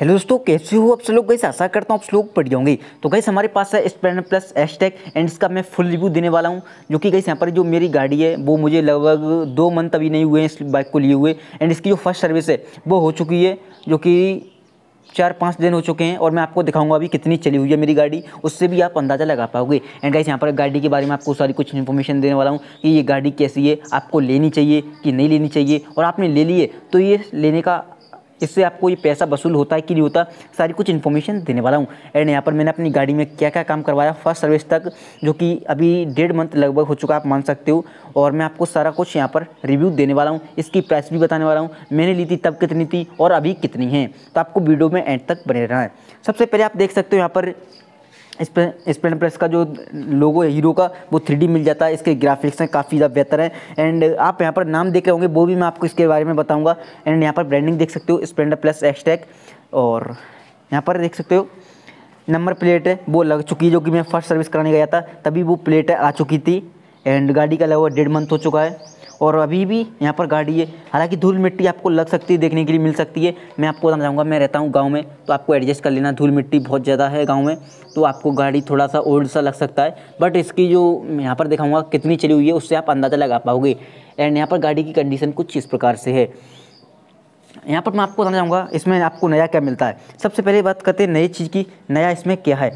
hello दोस्तों कैसे हो आप लोग गई आशा करता हूँ आप लोग पढ़ जाओगे तो गई हमारे पास है स्प्लेंडर प्लस टैक एंड इसका मैं फुल रिव्यू देने वाला हूँ जो कि गई यहाँ पर जो मेरी गाड़ी है वो मुझे लगभग दो मंथ अभी नहीं हुए हैं इस बाइक को लिए हुए एंड इसकी जो फर्स्ट सर्विस है वो हो चुकी है जो कि चार पाँच दिन हो चुके हैं और मैं आपको दिखाऊंगा अभी कितनी चली हुई है मेरी गाड़ी उससे भी आप अंदाज़ा लगा पाओगे एंड गाइस यहाँ पर गाड़ी के बारे में आपको सारी कुछ इन्फॉर्मेशन देने वाला हूँ कि ये गाड़ी कैसी है आपको लेनी चाहिए कि नहीं लेनी चाहिए और आपने ले लिए तो ये लेने का इससे आपको ये पैसा वसूल होता है कि नहीं होता सारी कुछ इन्फॉर्मेशन देने वाला हूँ एंड यहाँ पर मैंने अपनी गाड़ी में क्या क्या काम करवाया फर्स्ट सर्विस तक जो कि अभी डेढ़ मंथ लगभग हो चुका आप मान सकते हो और मैं आपको सारा कुछ यहाँ पर रिव्यू देने वाला हूँ इसकी प्राइस भी बताने वाला हूँ मैंने ली थी तब कितनी थी और अभी कितनी है तो आपको वीडियो में एंड तक बने रहना है सबसे पहले आप देख सकते हो यहाँ पर स्प्लेंडर प्लस का जो लोगो है हीरो का वो थ्री मिल जाता है इसके ग्राफिक्स हैं काफ़ी ज़्यादा बेहतर हैं एंड आप यहाँ पर नाम देखे होंगे वो भी मैं आपको इसके बारे में बताऊँगा एंड यहाँ पर ब्रांडिंग देख सकते हो स्प्लेंडर प्लस एक्सटैक और यहाँ पर देख सकते हो नंबर प्लेट है वो लग चुकी है जो कि मैं फर्स्ट सर्विस कराने गया था तभी वो प्लेट आ चुकी थी एंड गाड़ी का लगभग डेढ़ मंथ हो चुका है और अभी भी यहाँ पर गाड़ी है हालांकि धूल मिट्टी आपको लग सकती है देखने के लिए मिल सकती है मैं आपको बताना चाहूँगा मैं रहता हूँ गाँव में तो आपको एडजस्ट कर लेना धूल मिट्टी बहुत ज़्यादा है गाँव में तो आपको गाड़ी थोड़ा सा ओल्ड सा लग सकता है बट इसकी जो यहाँ पर दिखाऊँगा कितनी चली हुई है उससे आप अंदाज़ा लगा पाओगे एंड यहाँ पर गाड़ी की कंडीशन कुछ इस प्रकार से है यहाँ पर मैं आपको बताना चाहूँगा इसमें आपको नया क्या मिलता है सबसे पहले बात करते हैं नई चीज़ की नया इसमें क्या है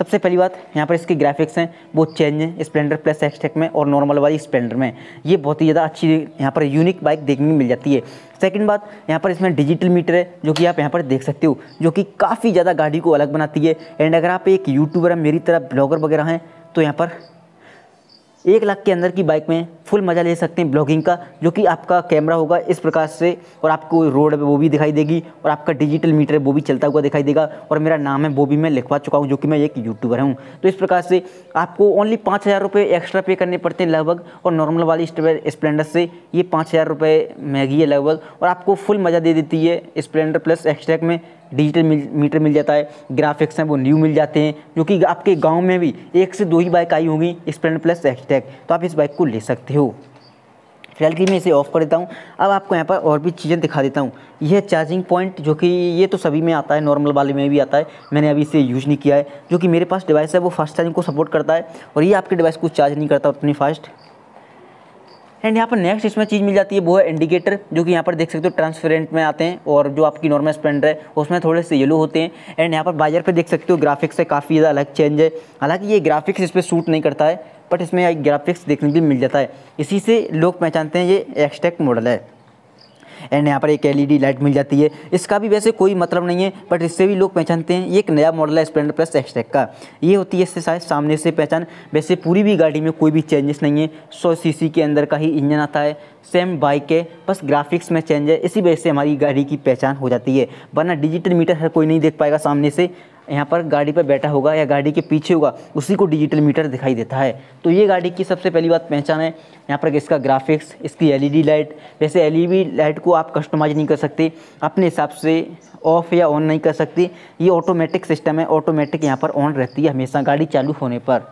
सबसे पहली बात यहाँ पर इसकी ग्राफिक्स हैं वो चेंज हैं स्प्लेंडर प्लस एक्सटेक में और नॉर्मल वाली स्प्लेंडर में ये बहुत ही ज़्यादा अच्छी यहाँ पर यूनिक बाइक देखने में मिल जाती है सेकंड बात यहाँ पर इसमें डिजिटल मीटर है जो कि आप यहाँ पर देख सकते हो जो कि काफ़ी ज़्यादा गाड़ी को अलग बनाती है एंड अगर आप एक यूट्यूबर मेरी तरह ब्लॉगर वगैरह हैं तो यहाँ पर एक लाख के अंदर की बाइक में फुल मज़ा ले सकते हैं ब्लॉगिंग का जो कि आपका कैमरा होगा इस प्रकार से और आपको रोड पे वो भी दिखाई देगी और आपका डिजिटल मीटर वो भी चलता हुआ दिखाई देगा और मेरा नाम है वो भी मैं लिखवा चुका हूँ जो कि मैं एक यूट्यूबर हूँ तो इस प्रकार से आपको ओनली पाँच हज़ार रुपये एक्स्ट्रा पे करने पड़ते हैं लगभग और नॉर्मल वाली स्प्लेंडर से ये पाँच हज़ार रुपये महंगी है लगभग और आपको फुल मज़ा दे देती है स्प्लेंडर प्लस एक्स्ट्रैक में डिजिटल मीटर मिल जाता है ग्राफिक्स हैं वो न्यू मिल जाते हैं जो कि आपके गांव में भी एक से दो ही बाइक आई होगी स्प्लेंडर प्लस एक्सटैक तो आप इस बाइक को ले सकते हो फिलहाल के लिए मैं इसे ऑफ़ कर देता हूँ अब आपको यहाँ पर और भी चीज़ें दिखा देता हूँ यह चार्जिंग पॉइंट जो कि ये तो सभी में आता है नॉर्मल वाले में भी आता है मैंने अभी इसे यूज़ नहीं किया है जो कि मेरे पास डिवाइस है वो फास्ट चार्जिंग को सपोर्ट करता है और ये आपके डिवाइस को चार्ज नहीं करता उतनी फास्ट एंड यहाँ पर नेक्स्ट इसमें चीज़ मिल जाती है वो है इंडिकेटर जो कि यहाँ पर देख सकते हो ट्रांसपेरेंट में आते हैं और जो आपकी नॉर्मल स्पेंडर है उसमें थोड़े से येलो होते हैं एंड यहाँ पर बाजार पर देख सकते हो ग्राफिक्स से काफ़ी ज़्यादा अलग चेंज है हालांकि ये ग्राफिक्स इस पर सूट नहीं करता है बट इसमें ग्राफिक्स देखने भी मिल जाता है इसी से लोग पहचानते हैं ये एक्सटेक मॉडल है एंड यहाँ पर एक एलईडी लाइट e मिल जाती है इसका भी वैसे कोई मतलब नहीं है बट इससे भी लोग पहचानते हैं ये एक नया मॉडल है स्प्लेंडर प्लस एक्सटेक का ये होती है इससे शायद सामने से पहचान वैसे पूरी भी गाड़ी में कोई भी चेंजेस नहीं है सौ सी के अंदर का ही इंजन आता है सेम बाइक है बस ग्राफिक्स में चेंज है इसी वजह से हमारी गाड़ी की पहचान हो जाती है वरना डिजिटल मीटर हर कोई नहीं देख पाएगा सामने से यहाँ पर गाड़ी पर बैठा होगा या गाड़ी के पीछे होगा उसी को डिजिटल मीटर दिखाई देता है तो ये गाड़ी की सबसे पहली बात पहचान है यहाँ पर इसका ग्राफिक्स इसकी एलईडी लाइट वैसे एलईडी लाइट को आप कस्टमाइज नहीं कर सकते अपने हिसाब से ऑफ़ या ऑन नहीं कर सकते ये ऑटोमेटिक सिस्टम है ऑटोमेटिक यहाँ पर ऑन रहती है हमेशा गाड़ी चालू होने पर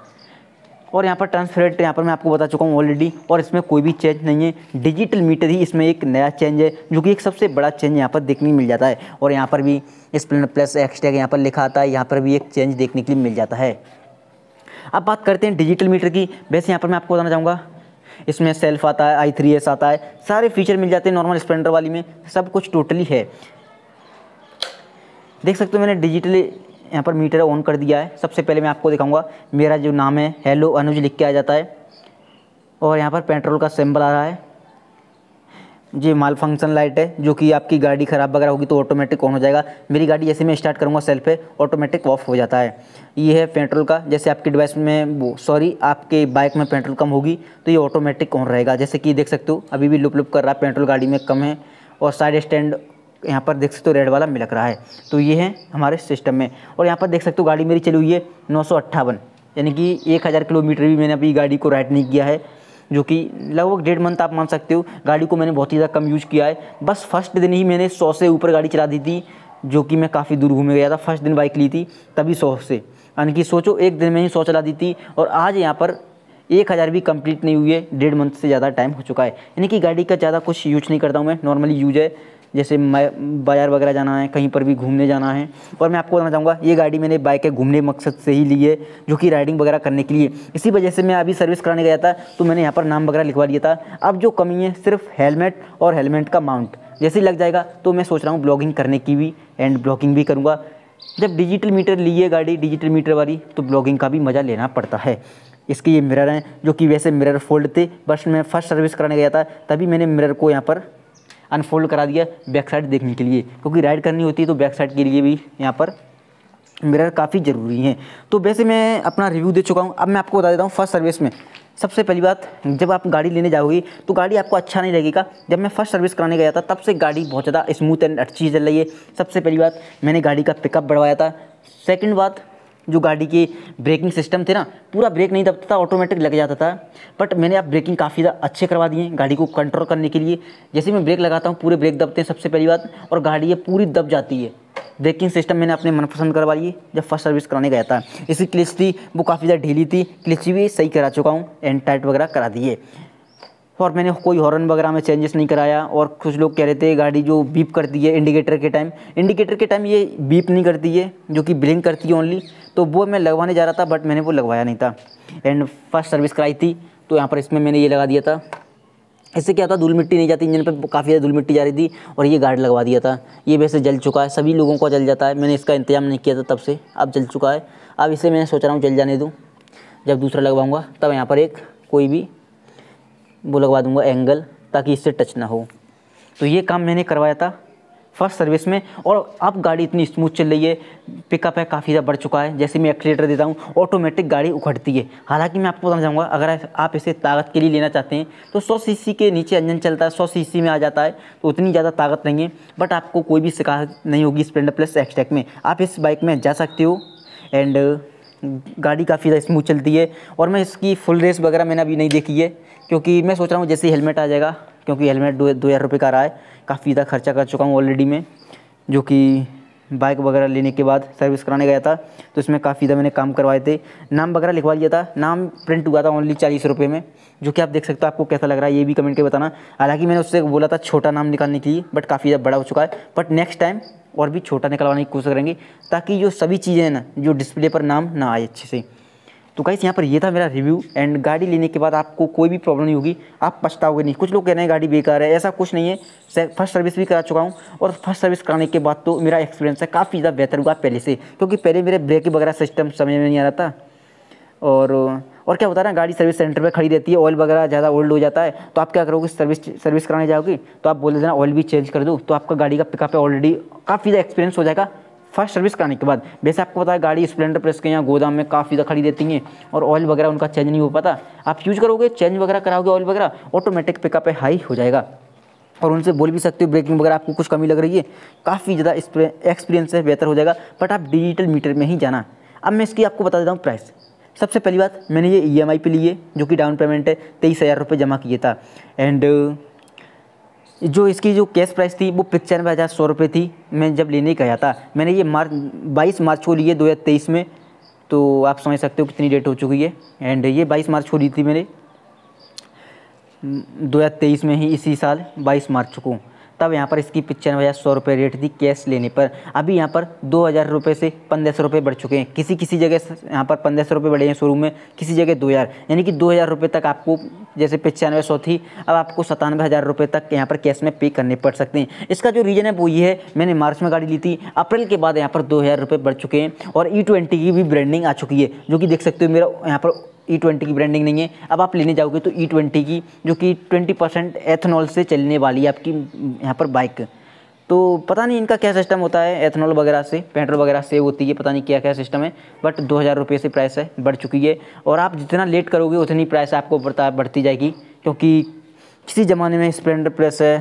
और यहाँ पर ट्रांसफर रेट यहाँ पर मैं आपको बता चुका हूँ ऑलरेडी और इसमें कोई भी चेंज नहीं है डिजिटल मीटर ही इसमें एक नया चेंज है जो कि एक सबसे बड़ा चेंज यहाँ पर देखने मिल जाता है और यहाँ पर भी स्प्लेंडर प्लस एक्सटैग यहाँ पर लिखा आता है यहाँ पर भी एक चेंज देखने के लिए मिल जाता है अब बात करते हैं डिजिटल मीटर की वैसे यहाँ पर मैं आपको बताना चाहूँगा इसमें सेल्फ आता है आई थ्री एस आता है सारे फीचर मिल जाते हैं नॉर्मल स्प्लेंडर वाली में सब कुछ टोटली है देख सकते हो मैंने डिजिटली यहाँ पर मीटर ऑन कर दिया है सबसे पहले मैं आपको दिखाऊंगा मेरा जो नाम है हेलो अनुज लिख के आ जाता है और यहाँ पर पेट्रोल का सिंबल आ रहा है जी माल फंक्शन लाइट है जो कि आपकी गाड़ी ख़राब वगैरह होगी तो ऑटोमेटिक ऑन हो जाएगा मेरी गाड़ी जैसे मैं स्टार्ट करूँगा सेल्फ पे ऑटोमेटिक ऑफ हो जाता है ये है पेट्रोल का जैसे आपकी डिवाइस में वो सॉरी आपके बाइक में पेट्रोल कम होगी तो ये ऑटोमेटिक ऑन रहेगा जैसे कि देख सकते हो अभी भी लुप लुप कर रहा है पेट्रोल गाड़ी में कम है और साइड स्टैंड यहाँ पर देख सकते हो रेड वाला मिलक रहा है तो ये है हमारे सिस्टम में और यहाँ पर देख सकते हो गाड़ी मेरी चली हुई है नौ यानी कि एक हज़ार किलोमीटर भी मैंने अभी गाड़ी को राइड नहीं किया है जो कि लगभग डेढ़ मंथ आप मान सकते हो गाड़ी को मैंने बहुत ही ज़्यादा कम यूज़ किया है बस फर्स्ट दिन ही मैंने सौ से ऊपर गाड़ी चला दी थी जो कि मैं काफ़ी दूर घूमे गया था फर्स्ट दिन बाइक ली थी तभी सौ से यानी कि सोचो एक दिन में ही सौ चला दी थी और आज यहाँ पर एक हज़ार भी कंप्लीट नहीं हुई है डेढ़ मंथ से ज़्यादा टाइम हो चुका है यानी कि गाड़ी का ज़्यादा कुछ यूज नहीं करता हूँ मैं नॉर्मली यूज है जैसे बाज़ार वगैरह जाना है कहीं पर भी घूमने जाना है और मैं आपको बताना चाहूँगा ये गाड़ी मैंने बाइक है घूमने मकसद से ही ली है जो कि राइडिंग वगैरह करने के लिए इसी वजह से मैं अभी सर्विस कराने गया था तो मैंने यहाँ पर नाम वगैरह लिखवा लिया था अब जो कमी है सिर्फ हेलमेट और हेलमेट का माउंट जैसे ही लग जाएगा तो मैं सोच रहा हूँ ब्लॉगिंग करने की भी एंड ब्लॉगिंग भी करूँगा जब डिजिटल मीटर लिए गाड़ी डिजिटल मीटर वाली तो ब्लॉगिंग का भी मज़ा लेना पड़ता है इसके ये मिरर हैं जो कि वैसे मिरर फोल्ड थे बस मैं फर्स्ट सर्विस कराने गया था तभी मैंने मिरर को यहाँ पर अनफोल्ड करा दिया बैक साइड देखने के लिए क्योंकि राइड करनी होती है तो बैक साइड के लिए भी यहाँ पर मिरर काफ़ी ज़रूरी है तो वैसे मैं अपना रिव्यू दे चुका हूँ अब मैं आपको बता देता हूँ फर्स्ट सर्विस में सबसे पहली बात जब आप गाड़ी लेने जाओगी तो गाड़ी आपको अच्छा नहीं लगेगा जब मैं फर्स्ट सर्विस कराने गया था तब से गाड़ी बहुत ज़्यादा स्मूथ एंड अच्छी चल रही है सबसे पहली बात मैंने गाड़ी का पिकअप बढ़वाया था सेकंड बात जो गाड़ी के ब्रेकिंग सिस्टम थे ना पूरा ब्रेक नहीं दबता था ऑटोमेटिक लग जाता था बट मैंने आप ब्रेकिंग काफ़ी अच्छे करवा दिए गाड़ी को कंट्रोल करने के लिए जैसे मैं ब्रेक लगाता हूँ पूरे ब्रेक दबते हैं सबसे पहली बात और गाड़ी ये पूरी दब जाती है ब्रेकिंग सिस्टम मैंने अपने मनपसंद करवा लिए जब फर्स्ट सर्विस कराने गया था इसकी क्लिच थी वो काफ़ी ज़्यादा ढीली थी क्लिच भी सही करा चुका हूँ एंड टाइट वगैरह करा दिए और मैंने कोई हॉर्न वगैरह में चेंजेस नहीं कराया और कुछ लोग कह रहे थे गाड़ी जो बीप करती है इंडिकेटर के टाइम इंडिकेटर के टाइम ये बीप नहीं करती है जो कि ब्लिंक करती है ओनली तो वो मैं लगवाने जा रहा था बट मैंने वो लगवाया नहीं था एंड फर्स्ट सर्विस कराई थी तो यहाँ पर इसमें मैंने ये लगा दिया था इससे क्या होता धूल मिट्टी नहीं जाती इंजन पर काफ़ी ज़्यादा धूल मिट्टी जा रही थी और ये गार्ड लगवा दिया था ये वैसे जल चुका है सभी लोगों का जल जाता है मैंने इसका इंतजाम नहीं किया था तब से अब जल चुका है अब इसे मैं सोच रहा हूँ जल जाने दूँ जब दूसरा लगवाऊँगा तब यहाँ पर एक कोई भी वो लगवा दूँगा एंगल ताकि इससे टच ना हो तो ये काम मैंने करवाया था फर्स्ट सर्विस में और अब गाड़ी इतनी स्मूथ चल रही है पिकअप है काफ़ी ज़्यादा बढ़ चुका है जैसे मैं एक्सीटर देता हूँ ऑटोमेटिक गाड़ी उखड़ती है हालांकि मैं आपको बताना चाहूँगा अगर आप इसे ताकत के लिए लेना चाहते हैं तो सौ सी के नीचे इंजन चलता है सौ सी में आ जाता है तो उतनी ज़्यादा ताकत नहीं है बट आपको कोई भी शिकायत नहीं होगी स्प्लेंडर प्लस एक्सटैक में आप इस बाइक में जा सकते हो एंड गाड़ी काफ़ी ज़्यादा स्मूथ चलती है और मैं इसकी फुल रेस वगैरह मैंने अभी नहीं देखी है क्योंकि मैं सोच रहा हूँ जैसे हेलमेट आ जाएगा क्योंकि हेलमेट दो दो हज़ार रुपये का रहा है काफ़ी ज़्यादा खर्चा कर चुका हूँ ऑलरेडी मैं जो कि बाइक वगैरह लेने के बाद सर्विस कराने गया था तो इसमें काफ़ी ज़्यादा मैंने काम करवाए थे नाम वगैरह लिखवा लिया था नाम प्रिंट हुआ था ओनली चालीस रुपये में जो कि आप देख सकते हो आपको कैसा लग रहा है ये भी कमेंट के बताना हालांकि मैंने उससे बोला था छोटा नाम निकालने के लिए बट काफ़ी ज़्यादा बड़ा हो चुका है बट नेक्स्ट टाइम और भी छोटा निकलवाने की कोशिश करेंगे ताकि जो सभी चीज़ें हैं ना जो डिस्प्ले पर नाम ना आए अच्छे से तो गाइस यहाँ पर ये था मेरा रिव्यू एंड गाड़ी लेने के बाद आपको कोई भी प्रॉब्लम नहीं होगी आप पछताओगे नहीं कुछ लोग कह रहे हैं गाड़ी बेकार है ऐसा कुछ नहीं है फर्स्ट सर्विस भी करा चुका हूँ और फर्स्ट सर्विस कराने के बाद तो मेरा एक्सपीरियंस है काफ़ी ज़्यादा बेहतर हुआ पहले से क्योंकि पहले मेरे ब्रेक वगैरह सिस्टम समझ में नहीं आ रहा था और और क्या होता है ना गाड़ी सर्विस सेंटर पर खड़ी रहती है ऑयल वगैरह ज़्यादा ओल्ड हो जाता है तो आप क्या करोगे सर्विस सर्विस कराने जाओगे तो आप बोल देना ऑयल भी चेंज कर दो तो आपका गाड़ी का पिकअप ऑलरेडी काफ़ी ज़्यादा एक्सपीरियंस हो जाएगा फर्स्ट सर्विस कराने के बाद वैसे आपको पता है गाड़ी स्प्लेंडर प्रेस के यहाँ गोदाम में काफ़ी ज़्यादा खड़ी देती हैं और ऑयल वगैरह उनका चेंज नहीं हो पाता आप यूज़ करोगे चेंज वगैरह कराओगे ऑयल वगैरह ऑटोमेटिक पिकअप है हाई हो जाएगा और उनसे बोल भी सकते हो ब्रेकिंग वगैरह आपको कुछ कमी लग रही है काफ़ी ज़्यादा एक्सपीरियंस है बेहतर हो जाएगा बट आप डिजिटल मीटर में ही जाना अब मैं इसकी आपको बता देता हूँ प्राइस सबसे पहली बात मैंने ये ई एम आई पे लिए जो कि डाउन पेमेंट है तेईस हज़ार रुपये जमा किया था एंड जो इसकी जो कैश प्राइस थी वो पचानवे हज़ार सौ रुपये थी मैं जब लेने गया था मैंने ये मार्च बाईस मार्च को लिए दो हज़ार तेईस में तो आप समझ सकते हो कितनी डेट हो चुकी है एंड ये बाईस मार्च को ली थी मैंने दो हज़ार तेईस में ही इसी साल बाईस मार्च को तब यहाँ पर इसकी पिचानवे हज़ार सौ रुपये रेट थी कैश लेने पर अभी यहाँ पर दो हज़ार रुपये से पंद्रह सौ रुपये बढ़ चुके हैं किसी किसी जगह यहाँ पर पंद्रह सौ रुपये बढ़े हैं शोरूम में किसी जगह दो हज़ार यानी कि दो हज़ार रुपये तक आपको जैसे पचानवे सौ थी अब आपको सतानवे हज़ार रुपये तक यहाँ पर कैश में पे करने पड़ सकते हैं इसका जो रीज़न है वो ये है मैंने मार्च में गाड़ी ली थी अप्रैल के बाद यहाँ पर दो हज़ार रुपये बढ़ चुके हैं और ई e ट्वेंटी की भी ब्रांडिंग आ चुकी है जो कि देख सकते हो मेरा यहाँ पर ई e ट्वेंटी की ब्रांडिंग नहीं है अब आप लेने जाओगे तो ई e ट्वेंटी की जो कि ट्वेंटी परसेंट एथनॉल से चलने वाली है आपकी यहाँ पर बाइक तो पता नहीं इनका क्या सिस्टम होता है एथनॉल वगैरह से पेट्रोल वगैरह सेव होती है पता नहीं क्या क्या सिस्टम है बट दो हज़ार रुपये से प्राइस है बढ़ चुकी है और आप जितना लेट करोगे उतनी प्राइस आपको बढ़ता बढ़ती जाएगी क्योंकि किसी ज़माने में स्प्लेंडर प्लस है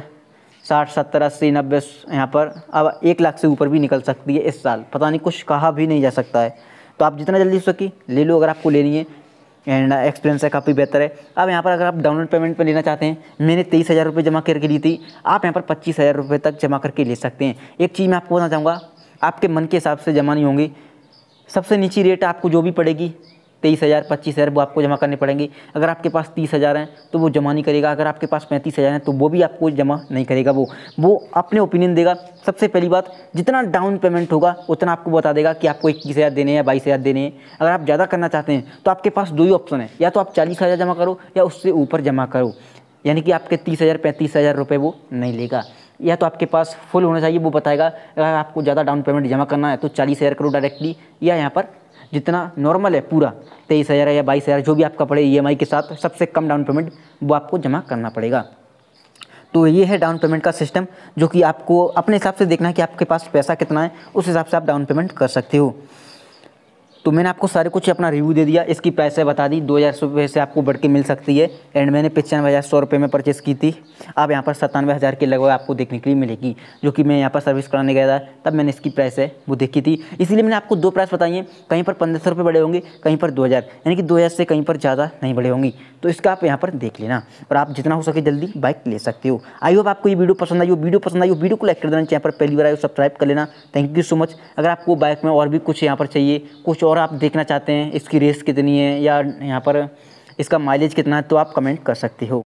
साठ सत्तर अस्सी नब्बे यहाँ पर अब एक लाख से ऊपर भी निकल सकती है इस साल पता नहीं कुछ कहा भी नहीं जा सकता है तो आप जितना जल्दी हो सके ले लो अगर आपको लेनी है एंड एक्सपीरियंस uh, है काफ़ी बेहतर है अब यहाँ पर अगर आप डाउनलोड पेमेंट पर लेना चाहते हैं मैंने तेईस हज़ार रुपये जमा करके ली थी आप यहाँ पर पच्चीस हज़ार रुपये तक जमा करके ले सकते हैं एक चीज़ मैं आपको बताना चाहूँगा आपके मन के हिसाब से जमा नहीं होंगी सबसे नीची रेट आपको जो भी पड़ेगी तेईस हज़ार पच्चीस हज़ार वो आपको जमा करने पड़ेंगे अगर आपके पास तीस हज़ार हैं तो वो जमा नहीं करेगा अगर आपके पास पैंतीस हज़ार हैं तो वो भी आपको जमा नहीं करेगा वो वो अपने ओपिनियन देगा सबसे पहली बात जितना डाउन पेमेंट होगा उतना आपको बता देगा कि आपको इक्कीस हज़ार देने हैं बाईस हज़ार देने हैं अगर आप ज़्यादा करना चाहते हैं तो आपके पास दो ही ऑप्शन है या तो आप चालीस हज़ार जमा करो या उससे ऊपर जमा करो यानी कि आपके तीस हज़ार पैंतीस हज़ार रुपये वो नहीं लेगा या तो आपके पास फुल होना चाहिए वो बताएगा अगर आपको ज़्यादा डाउन पेमेंट जमा करना है तो चालीस हज़ार करो डायरेक्टली या यहाँ पर जितना नॉर्मल है पूरा तेईस हज़ार या बाईस हज़ार जो भी आपका पड़े ई e के साथ सबसे कम डाउन पेमेंट वो आपको जमा करना पड़ेगा तो ये है डाउन पेमेंट का सिस्टम जो कि आपको अपने हिसाब से देखना है कि आपके पास पैसा कितना है उस हिसाब से आप डाउन पेमेंट कर सकते हो तो मैंने आपको सारे कुछ अपना रिव्यू दे दिया इसकी पैसे बता दी दो हज़ार रुपये से आपको बढ़ के मिल सकती है एंड मैंने पचानवे हज़ार सौ रुपये में परचेस की थी अब यहाँ पर सत्तानवे हज़ार के लगभग आपको देखने के लिए मिलेगी जो कि मैं यहाँ पर सर्विस कराने गया था तब मैंने इसकी प्राइस है वो देखी थी इसीलिए मैंने आपको दो प्राइस बताई है कहीं पर पंद्रह सौ रुपये बड़े होंगे कहीं पर दो हज़ार यानी कि दो हज़ार से कहीं पर ज़्यादा नहीं बड़े होंगी तो इसका आप यहाँ पर देख लेना और आप जितना हो सके जल्दी बाइक ले सकते हो आई होप आपको ये वीडियो पसंद आई हो वीडियो पसंद आई हो वीडियो को लाइक कर देना चैनल पर पहली बार आयो सब्सक्राइब कर लेना थैंक यू सो मच अगर आपको बाइक में और भी कुछ यहाँ पर चाहिए कुछ और और आप देखना चाहते हैं इसकी रेस कितनी है या यहाँ पर इसका माइलेज कितना है तो आप कमेंट कर सकते हो